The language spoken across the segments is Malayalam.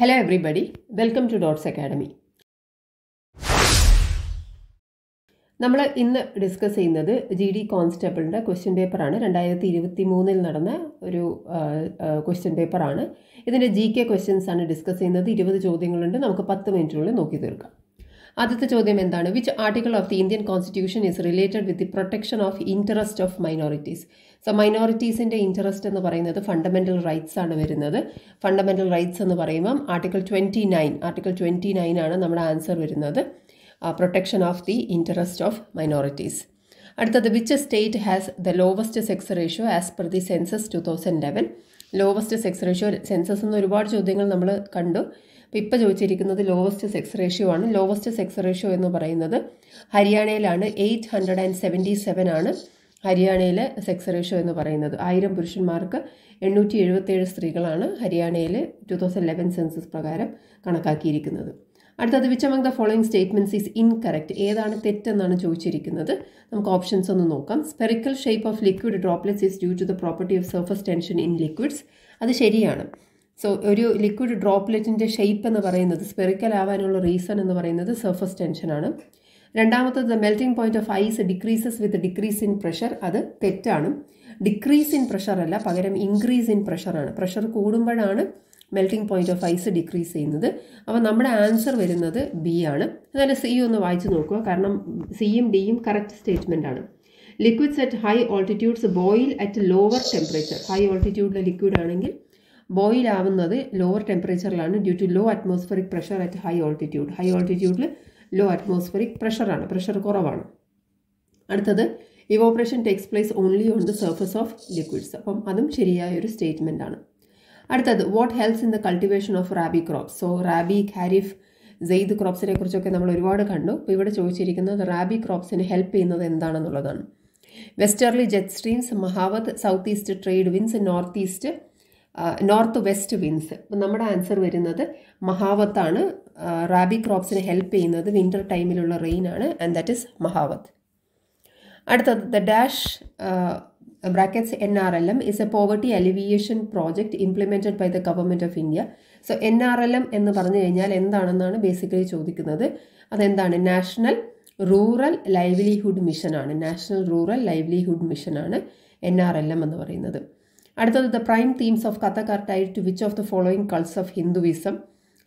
hello everybody welcome to dots academy നമ്മൾ ഇന്ന് ഡിസ്കസ് ചെയ്യുന്നത് ജി ഡി കോൺസ്റ്റബിളിൻ്റെ ക്വസ്റ്റ്യൻ പേപ്പറാണ് രണ്ടായിരത്തി ഇരുപത്തി മൂന്നിൽ നടന്ന ഒരു ക്വസ്റ്റ്യൻ പേപ്പറാണ് ഇതിൻ്റെ ജി കെ ക്വസ്റ്റ്യൻസ് ആണ് ഡിസ്കസ് ചെയ്യുന്നത് ഇരുപത് ചോദ്യങ്ങളുണ്ട് നമുക്ക് പത്ത് മിനിറ്റിനുള്ളിൽ നോക്കി തീർക്കാം ആദ്യത്തെ ചോദ്യം എന്താണ് which article of the Indian constitution is related with the protection of interest of minorities so മൈനോറിറ്റീസിൻ്റെ ഇൻട്രസ്റ്റ് എന്ന് പറയുന്നത് ഫണ്ടമെൻ്റൽ റൈറ്റ്സ് ആണ് വരുന്നത് ഫണ്ടമെൻ്റൽ റൈറ്റ്സ് എന്ന് പറയുമ്പം article twenty nine article twenty nine ആണ് നമ്മുടെ ആൻസർ വരുന്നത് protection of the interest of minorities അടുത്തത് which state has the lowest sex ratio as per the census two thousand eleven lowest sex ratio census എന്ന് ഒരുപാട് ചോദ്യങ്ങൾ നമ്മൾ കണ്ടു അപ്പോൾ ഇപ്പോൾ ചോദിച്ചിരിക്കുന്നത് ലോവസ്റ്റ് സെക്സ് റേഷ്യോ ആണ് ലോവസ്റ്റ് സെക്സ് റേഷ്യോ എന്ന് പറയുന്നത് ഹരിയാനയിലാണ് eight hundred and seventy seven ആണ് ഹരിയാനയിലെ സെക്സ് റേഷ്യോ എന്ന് പറയുന്നത് ആയിരം പുരുഷന്മാർക്ക് എണ്ണൂറ്റി എഴുപത്തേഴ് സ്ത്രീകളാണ് ഹരിയാനയിൽ ടു തൗസൻഡ് ലെവൻ സെൻസസ് പ്രകാരം കണക്കാക്കിയിരിക്കുന്നത് അടുത്തത് which among the following statements is incorrect ഏതാണ് തെറ്റെന്നാണ് ചോദിച്ചിരിക്കുന്നത് നമുക്ക് ഓപ്ഷൻസ് ഒന്ന് നോക്കാം spherical shape of liquid droplets is due to the property of surface tension in liquids അത് ശരിയാണ് സോ ഒരു ലിക്വിഡ് ഡ്രോപ്ലെറ്റിൻ്റെ ഷെയ്പ്പ് എന്ന് പറയുന്നത് സ്പെറിക്കൽ ആവാനുള്ള റീസൺ എന്ന് പറയുന്നത് സർഫസ് ടെൻഷനാണ് രണ്ടാമത്തത് the melting point of ice decreases with decrease in pressure അത് തെറ്റാണ് ഡിക്രീസ് ഇൻ പ്രഷർ അല്ല പകരം ഇൻക്രീസ് ഇൻ പ്രഷറാണ് പ്രഷർ കൂടുമ്പോഴാണ് melting point of ice decrease ചെയ്യുന്നത് അപ്പോൾ നമ്മുടെ ആൻസർ വരുന്നത് ബി ആണ് എന്നാലും സി ഒന്ന് വായിച്ച് നോക്കുക കാരണം സിയും ഡിയും കറക്റ്റ് സ്റ്റേറ്റ്മെൻ്റ് ആണ് liquids at high altitudes boil at lower temperature high ഓൾട്ടിറ്റ്യൂഡിലെ ലിക്വിഡ് ആണെങ്കിൽ ബോയിൽ ആവുന്നത് ലോവർ ടെമ്പറേച്ചറിലാണ് due to low atmospheric pressure at high altitude high ഓൾട്ടിറ്റ്യൂഡിൽ ലോ പ്രഷർ പ്രഷറാണ് പ്രഷർ കുറവാണ് അടുത്തത് evaporation takes place only on the surface of liquids അപ്പം അതും ശരിയായ ഒരു സ്റ്റേറ്റ്മെൻ്റ് ആണ് അടുത്തത് what helps in the cultivation of rabi crops so rabi kharif zaid ക്രോപ്സിനെ കുറിച്ചൊക്കെ നമ്മൾ ഒരുപാട് കണ്ടു അപ്പോൾ ഇവിടെ ചോദിച്ചിരിക്കുന്നത് റാബി ക്രോപ്സിന് ഹെൽപ്പ് ചെയ്യുന്നത് എന്താണെന്നുള്ളതാണ് westerly jet streams mahawat south east trade winds north east north west winds നമ്മുടെ ആൻസർ വരുന്നത് മഹാവത്താണ് റാബി ക്രോപ്സിന് ഹെൽപ്പ് ചെയ്യുന്നത് വിൻ്റർ ടൈമിലുള്ള റെയിൻ ആണ് ആൻഡ് ദാറ്റ് ഇസ് മഹാവത്ത് അടുത്തത് the dash brackets N R L M is a poverty alleviation project implemented by the government of India so N R L M എന്ന് പറഞ്ഞു കഴിഞ്ഞാൽ എന്താണെന്നാണ് ബേസിക്കലി ചോദിക്കുന്നത് അതെന്താണ് നാഷണൽ റൂറൽ ലൈവ്ലിഹുഡ് മിഷനാണ് നാഷണൽ റൂറൽ ലൈവ്ലിഹുഡ് മിഷനാണ് എൻ ആർ എൽ എം എന്ന് പറയുന്നത് അടുത്തത് the prime themes of Kathak tied to which of the following cults of Hinduism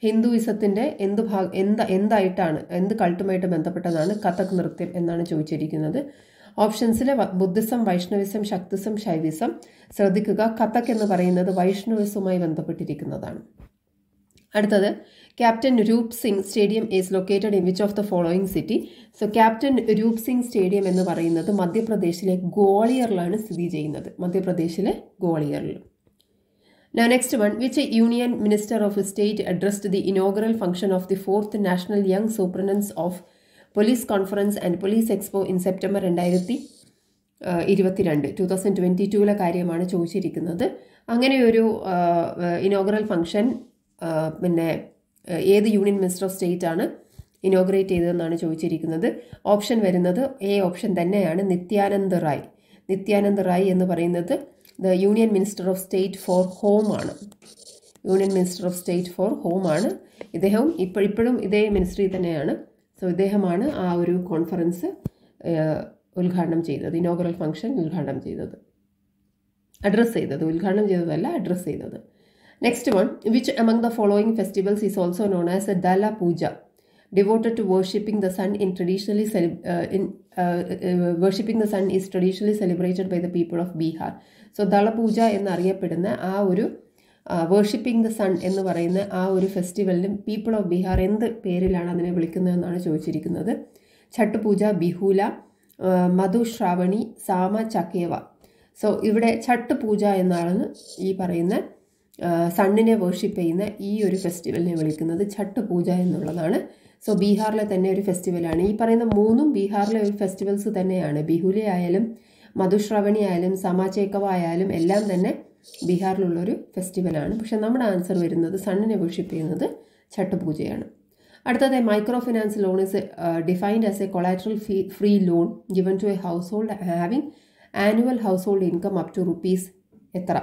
ഹിന്ദുവിസത്തിൻ്റെ എന്ത് ഭാഗ എന്ത് എന്തായിട്ടാണ് എന്ത് കൾട്ടുമായിട്ട് ബന്ധപ്പെട്ടതാണ് കഥക് നൃത്യം എന്നാണ് ചോദിച്ചിരിക്കുന്നത് ഓപ്ഷൻസിലെ ബുദ്ധിസം വൈഷ്ണവിസം ശക്തിസം ശൈവിസം ശ്രദ്ധിക്കുക കഥക് എന്ന് പറയുന്നത് വൈഷ്ണവിസവുമായി ബന്ധപ്പെട്ടിരിക്കുന്നതാണ് അടുത്തത് captain Roop Singh stadium is located in which of the following city so captain Roop Singh stadium എന്ന് പറയുന്നത് മധ്യപ്രദേശിലെ ഗോളിയറിലാണ് സ്ഥിതി ചെയ്യുന്നത് മധ്യപ്രദേശിലെ ഗോളിയറിൽ Now, next one which union minister of state addressed the inaugural function of the fourth National Young superintendents of Police Conference and Police Expo in September രണ്ടായിരത്തി ഇരുപത്തിരണ്ട് ടു തൗസൻഡ് ട്വൻറ്റി ടുവിലെ കാര്യമാണ് ചോദിച്ചിരിക്കുന്നത് അങ്ങനെ ഒരു ഇനോഗ്രൽ ഫംഗ്ഷൻ പിന്നെ ഏത് യൂണിയൻ മിനിസ്റ്റർ ഓഫ് സ്റ്റേറ്റ് ആണ് ഇനോഗ്രേറ്റ് ചെയ്തതെന്നാണ് ചോദിച്ചിരിക്കുന്നത് ഓപ്ഷൻ വരുന്നത് എ ഓപ്ഷൻ തന്നെയാണ് നിത്യാനന്ദ് റായ് നിത്യാനന്ദ് റായ് എന്ന് പറയുന്നത് the union minister of state for home ആണ് union minister of state for home ആണ് ഇദ്ദേഹവും ഇപ്പോൾ ഇപ്പോഴും ഇതേ മിനിസ്ട്രി തന്നെയാണ് സോ ഇദ്ദേഹമാണ് ആ ഒരു കോൺഫറൻസ് ഉദ്ഘാടനം ചെയ്തത് ഇനോഗ്രൽ ഫംഗ്ഷൻ ഉദ്ഘാടനം ചെയ്തത് അഡ്രസ്സ് ചെയ്തത് ഉദ്ഘാടനം ചെയ്തതല്ല അഡ്രസ്സ് ചെയ്തത് next one which among the following festivals is also known as ദല puja devoted to worshipping the son in traditionally worshipping the sun is traditionally celebrated by the people of Bihar so ദളപൂജ എന്നറിയപ്പെടുന്ന ആ ഒരു വേർഷിപ്പിംഗ് ദ സൺ എന്ന് പറയുന്ന ആ ഒരു ഫെസ്റ്റിവലിനും പീപ്പിൾ ഓഫ് ബീഹാർ എന്ത് പേരിലാണ് അതിനെ വിളിക്കുന്നതെന്നാണ് ചോദിച്ചിരിക്കുന്നത് ഛട്ട് പൂജ ബിഹുല മധു ശ്രാവണി സാമ ചക്കേവ സോ ഇവിടെ ഛട്ട് പൂജ എന്നാണ് ഈ പറയുന്നത് സണ്ണിനെ വേർഷിപ്പ് ചെയ്യുന്ന ഈ ഒരു ഫെസ്റ്റിവലിനെ വിളിക്കുന്നത് ഛട്ട് പൂജ എന്നുള്ളതാണ് സോ ബീഹാറിലെ തന്നെ ഒരു ഫെസ്റ്റിവലാണ് ഈ പറയുന്ന മൂന്നും ബീഹാറിലെ ഒരു ഫെസ്റ്റിവൽസ് തന്നെയാണ് ബിഹുലി ആയാലും മധുശ്രവണി ആയാലും സമാചേക്കവ ആയാലും എല്ലാം തന്നെ ബീഹാറിലുള്ളൊരു ഫെസ്റ്റിവലാണ് പക്ഷേ നമ്മുടെ ആൻസർ വരുന്നത് സണ്ണിനെ വേർഷിപ്പ് ചെയ്യുന്നത് ഛട്ട് പൂജയാണ് അടുത്തത് micro finance loan is defined as a collateral fee free loan given to a household having annual household income up to rupees എത്ര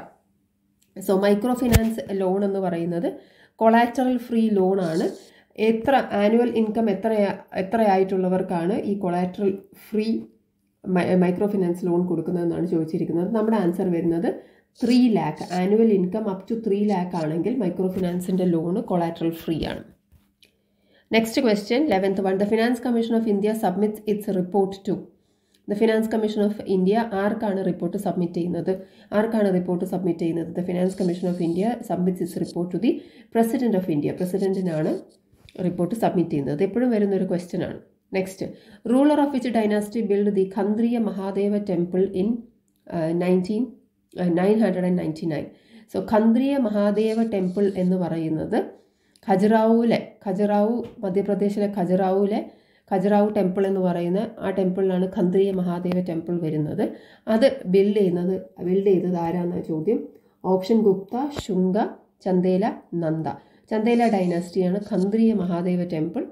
സോ മൈക്രോ ഫിനാൻസ് ലോൺ എന്ന് പറയുന്നത് കൊളാറ്ററൽ ഫ്രീ ലോണാണ് എത്ര ആനുവൽ ഇൻകം എത്ര എത്രയായിട്ടുള്ളവർക്കാണ് ഈ collateral free micro finance loan കൊടുക്കുന്നതെന്നാണ് ചോദിച്ചിരിക്കുന്നത് നമ്മുടെ ആൻസർ വരുന്നത് three lakh annual income up to three lakh ആണെങ്കിൽ മൈക്രോ ഫിനാൻസിൻ്റെ ലോണ് കൊളാറ്ററൽ ഫ്രീ ആണ് next question eleventh one the finance commission of India submits its report to the finance commission of India ആർക്കാണ് റിപ്പോർട്ട് സബ്മിറ്റ് ചെയ്യുന്നത് ആർക്കാണ് റിപ്പോർട്ട് സബ്മിറ്റ് ചെയ്യുന്നത് the finance commission of India submits is report to the president of India പ്രസിഡന്റിനാണ് റിപ്പോർട്ട് സബ്മിറ്റ് ചെയ്യുന്നത് എപ്പോഴും വരുന്ന ഒരു ക്വസ്റ്റ്യൻ ആണ് next ruler of which dynasty build the Kandariya Mahadeva temple in nineteen nine hundred and ninety nine so Kandariya Mahadeva temple എന്ന് പറയുന്നത് ഖജറാവുലെ ഖജറാവു മധ്യപ്രദേശിലെ ഖജറാവുലെ ഖജറാവു ടെമ്പിൾ എന്ന് പറയുന്ന ആ ടെമ്പിളിലാണ് ഖന്ദ്രിയ മഹാദേവ ടെമ്പിൾ വരുന്നത് അത് ബിൽഡ് ചെയ്യുന്നത് ബിൽഡ് ചെയ്തത് ആരാന്ന ചോദ്യം ഓപ്ഷൻ ഗുപ്ത ശുംഗ ചന്ദേല നന്ദ ചന്ദേല ഡൈനാസ്റ്റിയാണ് ഖന്ദ്രിയ മഹാദേവ ടെമ്പിൾ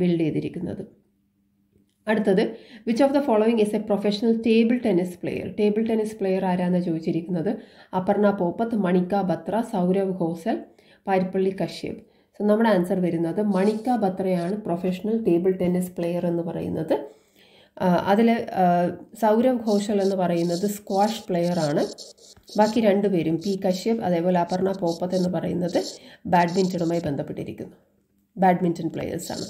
ബിൽഡ് ചെയ്തിരിക്കുന്നത് അടുത്തത് which of the following is a professional table tennis player table tennis player ആരാന്ന് ചോദിച്ചിരിക്കുന്നത് അപർണ പോപ്പത്ത് മണിക്ക ബത്ര സൗരവ് ഘോസൽ പാരിപ്പള്ളി കശ്യപ് സോ നമ്മുടെ ആൻസർ വരുന്നത് മണിക്ക ബത്രയാണ് പ്രൊഫഷണൽ ടേബിൾ ടെന്നീസ് പ്ലെയർ എന്ന് പറയുന്നത് അതിൽ സൗരവ് ഘോഷൽ എന്ന് പറയുന്നത് സ്ക്വാഷ് പ്ലെയറാണ് ബാക്കി രണ്ടുപേരും പി കശ്യപ് അതേപോലെ അപർണ പോപ്പത്ത് എന്ന് പറയുന്നത് ബാഡ്മിൻ്റണുമായി ബന്ധപ്പെട്ടിരിക്കുന്നു ബാഡ്മിൻ്റൺ പ്ലെയേഴ്സാണ്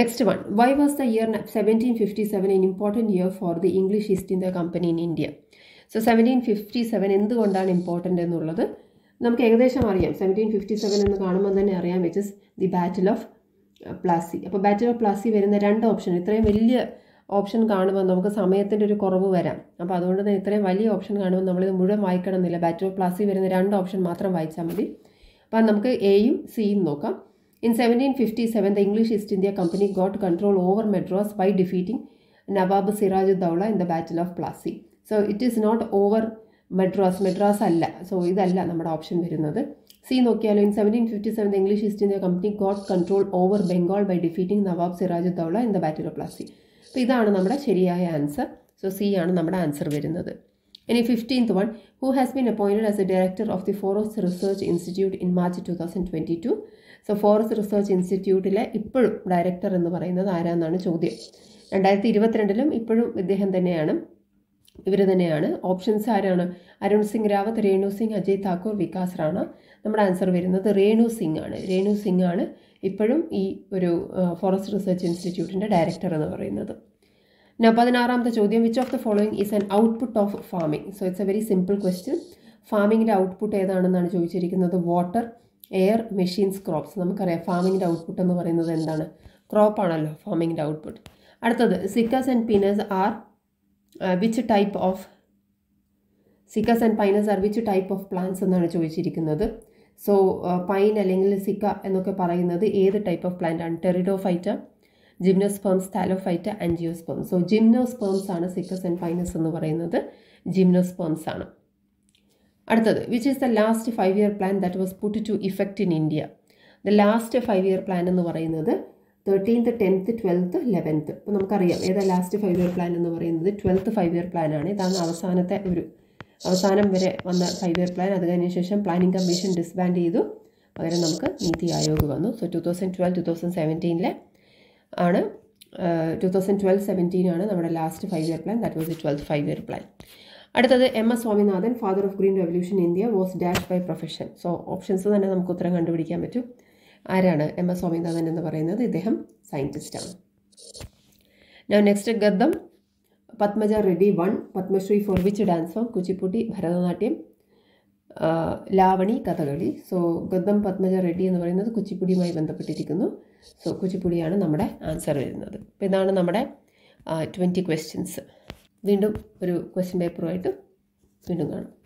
next one why was the year seventeen fifty seven in important year for the English East India company in India so seventeen fifty seven എന്തുകൊണ്ടാണ് ഇമ്പോർട്ടൻ്റ് എന്നുള്ളത് നമുക്ക് ഏകദേശം അറിയാം സെവൻറ്റീൻ ഫിഫ്റ്റി സെവൻ എന്ന് കാണുമ്പോൾ തന്നെ അറിയാം which is the battle of Plassey അപ്പോൾ ബാറ്റിൽ ഓഫ് പ്ലാസി വരുന്ന രണ്ട് ഓപ്ഷൻ ഇത്രയും വലിയ ഓപ്ഷൻ കാണുമ്പോൾ നമുക്ക് സമയത്തിൻ്റെ ഒരു കുറവ് വരാം അപ്പോൾ അതുകൊണ്ട് തന്നെ ഇത്രയും വലിയ ഓപ്ഷൻ കാണുമ്പോൾ നമ്മളിത് മുഴുവൻ വായിക്കണമെന്നില്ല ബാറ്റിൽ ഓഫ് പ്ലാസി വരുന്ന രണ്ട് ഓപ്ഷൻ മാത്രം വായിച്ചാൽ മതി അപ്പോൾ നമുക്ക് എയും സിയും നോക്കാം in seventeen fifty seven the English East India company got control over Madras by defeating Nawab Siraj Daula in the battle of Plassey so it is not over Madras Madras അല്ല സോ ഇതല്ല നമ്മുടെ ഓപ്ഷൻ വരുന്നത് സി നോക്കിയാലോ in seventeen fifty seven English East India company got control over Bengal by defeating Nawab Siraj Sirajuddaula in the battle of Plassey അപ്പോൾ ഇതാണ് നമ്മുടെ ശരിയായ ആൻസർ സോ സി ആണ് നമ്മുടെ ആൻസർ വരുന്നത് ഇനി fifteenth one who has been appointed as a director of the forest research institute in March two thousand twenty two so forest research ഇൻസ്റ്റിറ്റ്യൂട്ടിലെ ഇപ്പോഴും ഡയറക്ടർ എന്ന് പറയുന്നത് ആരാന്നാണ് ചോദ്യം രണ്ടായിരത്തി ഇരുപത്തിരണ്ടിലും ഇപ്പോഴും ഇദ്ദേഹം തന്നെയാണ് ഇവർ തന്നെയാണ് ഓപ്ഷൻസ് ആരാണ് അരുൺ സിംഗ് റാവത്ത് രേണു സിംഗ് അജയ് താക്കൂർ വികാസ് റാണ നമ്മുടെ ആൻസർ വരുന്നത് രേണു സിംഗ് ആണ് രേണു സിംഗ് ആണ് ഇപ്പോഴും ഈ ഒരു ഫോറസ്റ്റ് റിസർച്ച് ഇൻസ്റ്റിറ്റ്യൂട്ടിൻ്റെ ഡയറക്ടർ എന്ന് പറയുന്നത് ഞാൻ പതിനാറാമത്തെ ചോദ്യം which of the following is an output of farming so it's a very simple question ഫാമിങ്ങിൻ്റെ ഔട്ട്പുട്ട് ഏതാണെന്നാണ് ചോദിച്ചിരിക്കുന്നത് വാട്ടർ എയർ മെഷീൻസ് ക്രോപ്സ് നമുക്കറിയാം ഫാമിങ്ങിൻ്റെ ഔട്ട്പുട്ട് എന്ന് പറയുന്നത് എന്താണ് ക്രോപ്പാണല്ലോ ഫാമിങ്ങിൻ്റെ ഔട്ട്പുട്ട് അടുത്തത് Cycas and Pinus are uh, which type of Cycas and Pinus are which type of plants എന്നാണ് ചോദിച്ചിരിക്കുന്നത് സോ പൈൻ uh, അല്ലെങ്കിൽ സിക്ക എന്നൊക്കെ പറയുന്നത് ഏത് ടൈപ്പ് ഓഫ് പ്ലാന്റ് ആണ് pteridophyta gymnosperms thallophyta angiosperm so gymnosperms ആണ് സിക്കസ് ആൻഡ് പൈനസ് എന്ന് പറയുന്നത് ജിംനോസ്പേംസ് ആണ് അടുത്തത് which is the last five year plan that was put to effect in India the last five year plan എന്ന് പറയുന്നത് തേർട്ടീൻത്ത് ടെൻത്ത് ട്വൽത്ത് ലെവൻത്ത് അപ്പോൾ നമുക്കറിയാം ഏതാ ലാസ്റ്റ് ഫൈവ് ഇയർ പ്ലാൻ എന്ന് പറയുന്നത് ട്വൽത്ത് ഫൈവ് ഇയർ പ്ലാനാണ് ഇതാണ് അവസാനത്തെ ഒരു അവസാനം വരെ വന്ന ഫൈവ് ഇയർ പ്ലാൻ അത് കഴിഞ്ഞ ശേഷം പ്ലാനിംഗ് കമ്മീഷൻ ഡിസ്ബാൻഡ് ചെയ്തു പകരം നമുക്ക് നീതി ആയോഗ് വന്നു so two thousand twelve two thousand സെവൻറ്റീനിലെ ആണ് ടു തൗസൻഡ് ട്വൽവ് സെവൻറ്റീനാണ് നമ്മുടെ last five year plan that was the twelfth five year plan അടുത്തത് M S Swaminathan father of green revolution India was dash by profession so options തന്നെ നമുക്ക് ഉത്തരം കണ്ടുപിടിക്കാൻ പറ്റും ആരാണ് എം എസ് സ്വാമിനാഥൻ എന്ന് പറയുന്നത് ഇദ്ദേഹം സയൻറ്റിസ്റ്റാണ് ഞാൻ next Gaddam Padmaja Reddy one Padmashri for which dance form Kuchipudi Bharatanatyam Lavani Kathakali so Gaddam Padmaja Reddy എന്ന് പറയുന്നത് കുച്ചിപ്പുടിയുമായി ബന്ധപ്പെട്ടിരിക്കുന്നു സോ കുച്ചിപ്പുടിയാണ് നമ്മുടെ ആൻസർ വരുന്നത് അപ്പോൾ ഇതാണ് നമ്മുടെ ട്വൻറ്റി ക്വസ്റ്റ്യൻസ് വീണ്ടും ഒരു ക്വസ്റ്റ്യൻ പേപ്പറുമായിട്ട് വീണ്ടും കാണാം